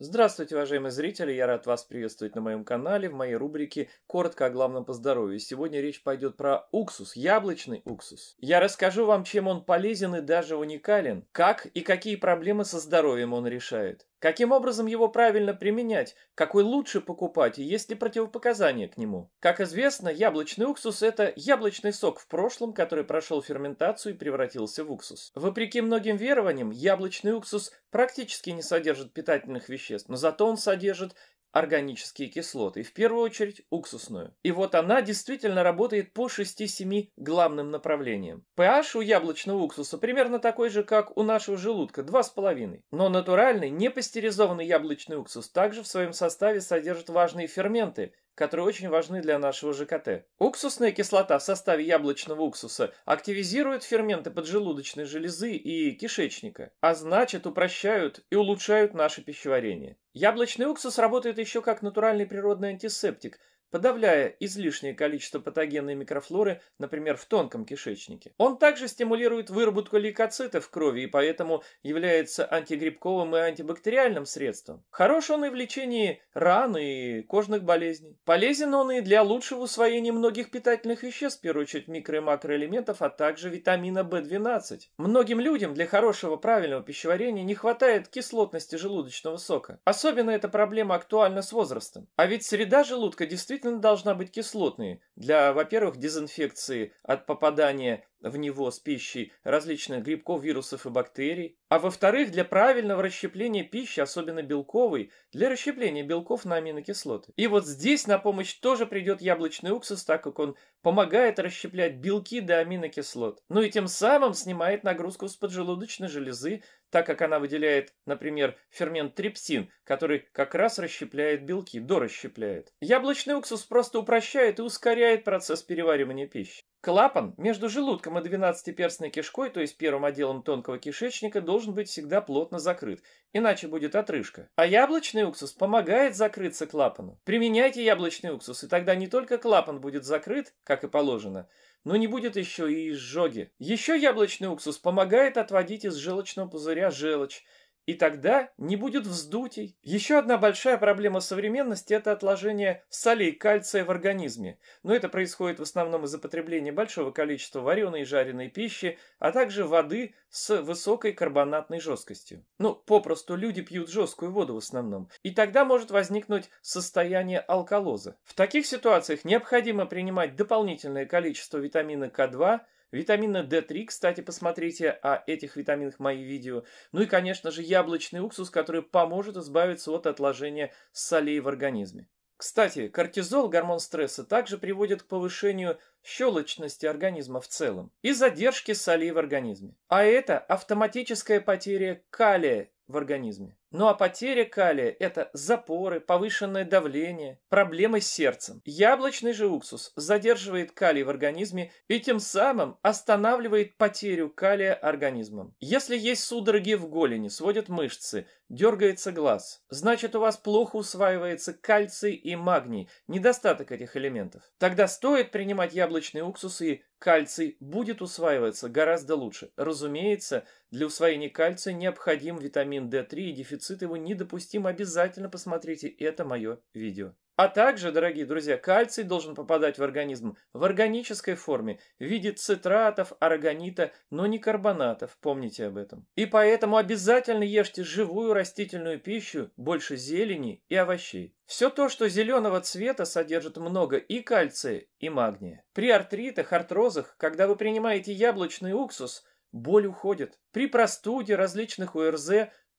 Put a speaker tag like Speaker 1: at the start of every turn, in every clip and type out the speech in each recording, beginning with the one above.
Speaker 1: Здравствуйте, уважаемые зрители! Я рад вас приветствовать на моем канале в моей рубрике «Коротко о главном по здоровью». Сегодня речь пойдет про уксус, яблочный уксус. Я расскажу вам, чем он полезен и даже уникален, как и какие проблемы со здоровьем он решает. Каким образом его правильно применять? Какой лучше покупать и есть ли противопоказания к нему? Как известно, яблочный уксус – это яблочный сок в прошлом, который прошел ферментацию и превратился в уксус. Вопреки многим верованиям, яблочный уксус практически не содержит питательных веществ, но зато он содержит органические кислоты, и в первую очередь уксусную. И вот она действительно работает по 6-7 главным направлениям. pH у яблочного уксуса примерно такой же, как у нашего желудка, 2,5. Но натуральный, непастеризованный яблочный уксус также в своем составе содержит важные ферменты, которые очень важны для нашего ЖКТ. Уксусная кислота в составе яблочного уксуса активизирует ферменты поджелудочной железы и кишечника, а значит упрощают и улучшают наше пищеварение. Яблочный уксус работает еще как натуральный природный антисептик – подавляя излишнее количество патогенной микрофлоры, например, в тонком кишечнике. Он также стимулирует выработку лейкоцитов в крови и поэтому является антигрибковым и антибактериальным средством. Хорош он и в лечении ран и кожных болезней. Полезен он и для лучшего усвоения многих питательных веществ, в первую очередь микро- и макроэлементов, а также витамина В12. Многим людям для хорошего правильного пищеварения не хватает кислотности желудочного сока. Особенно эта проблема актуальна с возрастом. А ведь среда желудка действительно действительно должна быть кислотной для, во-первых, дезинфекции от попадания в него с пищей различных грибков, вирусов и бактерий, а во-вторых, для правильного расщепления пищи, особенно белковой, для расщепления белков на аминокислоты. И вот здесь на помощь тоже придет яблочный уксус, так как он помогает расщеплять белки до аминокислот. Ну и тем самым снимает нагрузку с поджелудочной железы, так как она выделяет, например, фермент трипсин, который как раз расщепляет белки, дорасщепляет. Яблочный уксус просто упрощает и ускоряет процесс переваривания пищи. Клапан между желудком и двенадцатиперстной кишкой, то есть первым отделом тонкого кишечника, должен быть всегда плотно закрыт, иначе будет отрыжка. А яблочный уксус помогает закрыться клапану. Применяйте яблочный уксус, и тогда не только клапан будет закрыт, как и положено, но не будет еще и изжоги. Еще яблочный уксус помогает отводить из желчного пузыря желчь, и тогда не будет вздутий. Еще одна большая проблема современности – это отложение солей кальция в организме. Но это происходит в основном из-за потребления большого количества вареной и жареной пищи, а также воды с высокой карбонатной жесткостью. Ну, попросту люди пьют жесткую воду в основном. И тогда может возникнуть состояние алкалоза. В таких ситуациях необходимо принимать дополнительное количество витамина К2 – Витамина D3, кстати, посмотрите о а этих витаминах мои видео. Ну и, конечно же, яблочный уксус, который поможет избавиться от отложения солей в организме. Кстати, кортизол, гормон стресса, также приводит к повышению щелочности организма в целом и задержке солей в организме. А это автоматическая потеря калия в организме. Ну а потеря калия – это запоры, повышенное давление, проблемы с сердцем. Яблочный же уксус задерживает калий в организме и тем самым останавливает потерю калия организмом. Если есть судороги в голени, сводят мышцы, дергается глаз, значит у вас плохо усваивается кальций и магний, недостаток этих элементов. Тогда стоит принимать яблочный уксус и кальций будет усваиваться гораздо лучше. Разумеется, для усвоения кальция необходим витамин D3 и дефицит дефицит его недопустим, обязательно посмотрите это мое видео. А также, дорогие друзья, кальций должен попадать в организм в органической форме, в виде цитратов, арагонита но не карбонатов, помните об этом. И поэтому обязательно ешьте живую растительную пищу, больше зелени и овощей. Все то, что зеленого цвета, содержит много и кальция, и магния. При артритах, артрозах, когда вы принимаете яблочный уксус – боль уходит. При простуде, различных УРЗ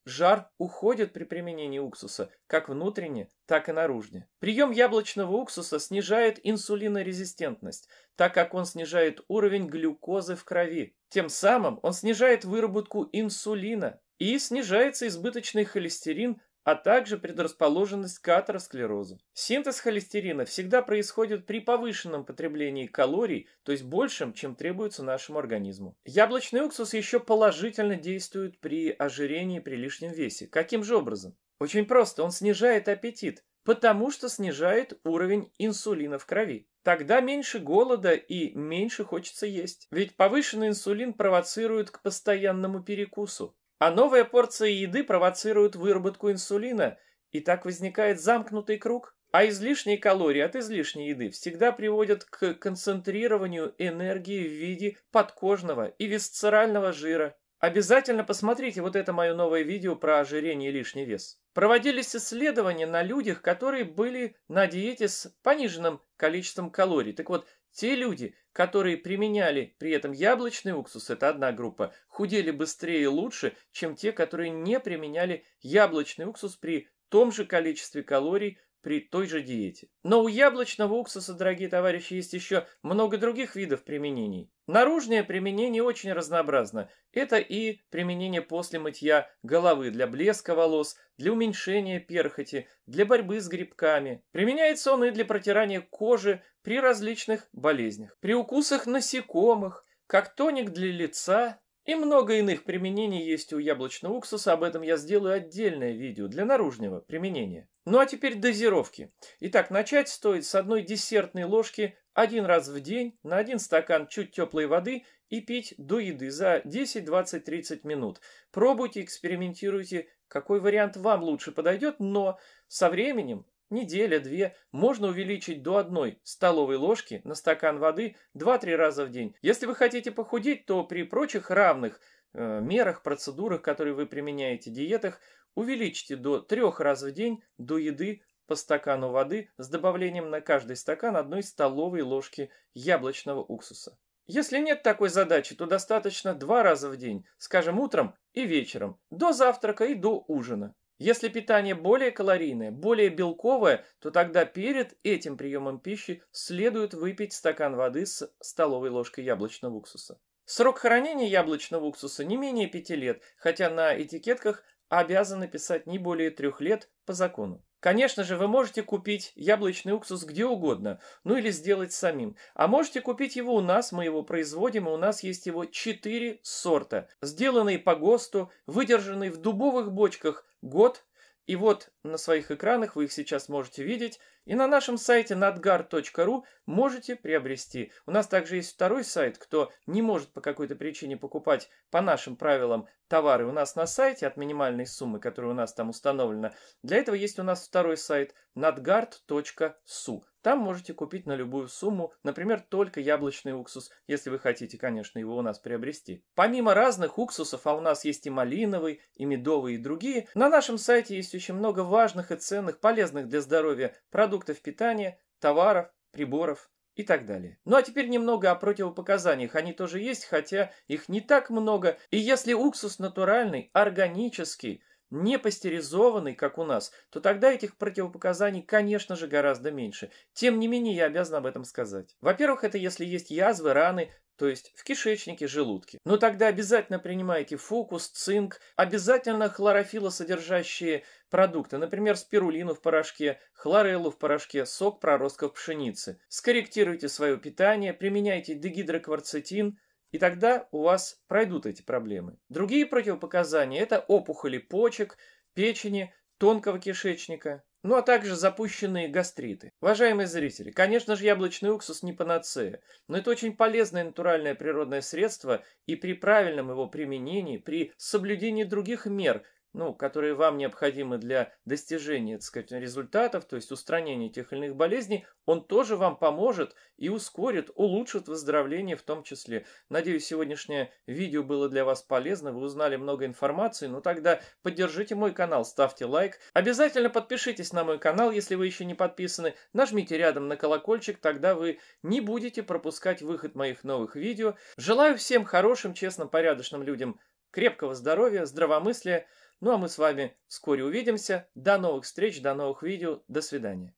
Speaker 1: Жар уходит при применении уксуса как внутренне, так и наружне. Прием яблочного уксуса снижает инсулинорезистентность, так как он снижает уровень глюкозы в крови. Тем самым он снижает выработку инсулина и снижается избыточный холестерин а также предрасположенность к атеросклерозу. Синтез холестерина всегда происходит при повышенном потреблении калорий, то есть большем, чем требуется нашему организму. Яблочный уксус еще положительно действует при ожирении при лишнем весе. Каким же образом? Очень просто, он снижает аппетит, потому что снижает уровень инсулина в крови. Тогда меньше голода и меньше хочется есть. Ведь повышенный инсулин провоцирует к постоянному перекусу. А новая порция еды провоцирует выработку инсулина, и так возникает замкнутый круг. А излишние калории от излишней еды всегда приводят к концентрированию энергии в виде подкожного и висцерального жира. Обязательно посмотрите вот это мое новое видео про ожирение и лишний вес. Проводились исследования на людях, которые были на диете с пониженным количеством калорий. Так вот, те люди, которые применяли при этом яблочный уксус, это одна группа, худели быстрее и лучше, чем те, которые не применяли яблочный уксус при том же количестве калорий при той же диете. Но у яблочного уксуса, дорогие товарищи, есть еще много других видов применений. Наружное применение очень разнообразно. Это и применение после мытья головы для блеска волос, для уменьшения перхоти, для борьбы с грибками. Применяется он и для протирания кожи при различных болезнях. При укусах насекомых, как тоник для лица, и много иных применений есть у яблочного уксуса, об этом я сделаю отдельное видео для наружного применения. Ну а теперь дозировки. Итак, начать стоит с одной десертной ложки один раз в день на один стакан чуть теплой воды и пить до еды за 10, 20, 30 минут. Пробуйте, экспериментируйте, какой вариант вам лучше подойдет, но со временем Неделя-две можно увеличить до одной столовой ложки на стакан воды 2-3 раза в день. Если вы хотите похудеть, то при прочих равных э, мерах, процедурах, которые вы применяете, в диетах, увеличьте до 3 раз в день до еды по стакану воды с добавлением на каждый стакан одной столовой ложки яблочного уксуса. Если нет такой задачи, то достаточно два раза в день, скажем, утром и вечером, до завтрака и до ужина. Если питание более калорийное, более белковое, то тогда перед этим приемом пищи следует выпить стакан воды с столовой ложкой яблочного уксуса. Срок хранения яблочного уксуса не менее 5 лет, хотя на этикетках обязаны писать не более 3 лет по закону. Конечно же, вы можете купить яблочный уксус где угодно, ну или сделать самим. А можете купить его у нас, мы его производим, и у нас есть его 4 сорта, сделанные по ГОСТу, выдержанный в дубовых бочках год. И вот на своих экранах вы их сейчас можете видеть, и на нашем сайте nadgar.ru можете приобрести. У нас также есть второй сайт, кто не может по какой-то причине покупать по нашим правилам товары у нас на сайте от минимальной суммы, которая у нас там установлена. Для этого есть у нас второй сайт nadgard.su. Там можете купить на любую сумму, например, только яблочный уксус, если вы хотите, конечно, его у нас приобрести. Помимо разных уксусов, а у нас есть и малиновый, и медовый, и другие, на нашем сайте есть очень много важных и ценных, полезных для здоровья продуктов питания, товаров, приборов и так далее. Ну а теперь немного о противопоказаниях. Они тоже есть, хотя их не так много. И если уксус натуральный, органический, не пастеризованный, как у нас, то тогда этих противопоказаний, конечно же, гораздо меньше. Тем не менее, я обязан об этом сказать. Во-первых, это если есть язвы, раны, то есть в кишечнике, желудке. Но тогда обязательно принимайте фокус, цинк, обязательно хлорофилосодержащие продукты, например, спирулину в порошке, хлореллу в порошке, сок проростков пшеницы. Скорректируйте свое питание, применяйте дегидрокварцетин, и тогда у вас пройдут эти проблемы. Другие противопоказания – это опухоли почек, печени, тонкого кишечника, ну а также запущенные гастриты. Уважаемые зрители, конечно же яблочный уксус не панацея, но это очень полезное натуральное природное средство и при правильном его применении, при соблюдении других мер, ну, которые вам необходимы для достижения так сказать, результатов, то есть устранения тех или иных болезней, он тоже вам поможет и ускорит, улучшит выздоровление в том числе. Надеюсь, сегодняшнее видео было для вас полезно, вы узнали много информации, ну тогда поддержите мой канал, ставьте лайк. Обязательно подпишитесь на мой канал, если вы еще не подписаны, нажмите рядом на колокольчик, тогда вы не будете пропускать выход моих новых видео. Желаю всем хорошим, честным, порядочным людям крепкого здоровья, здравомыслия, ну а мы с вами вскоре увидимся. До новых встреч, до новых видео. До свидания.